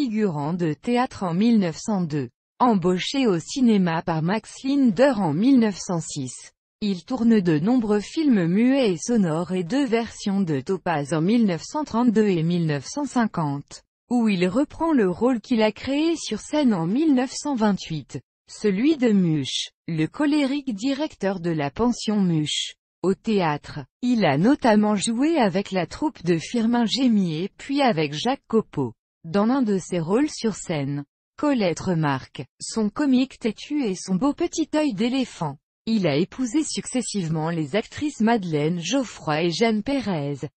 figurant de théâtre en 1902. Embauché au cinéma par Max Linder en 1906. Il tourne de nombreux films muets et sonores et deux versions de Topaz en 1932 et 1950, où il reprend le rôle qu'il a créé sur scène en 1928, celui de Muche, le colérique directeur de la pension Muche. Au théâtre, il a notamment joué avec la troupe de Firmin Gémier puis avec Jacques Copeau dans un de ses rôles sur scène. Colette remarque, son comique têtu et son beau petit œil d'éléphant. Il a épousé successivement les actrices Madeleine Geoffroy et Jeanne Pérez.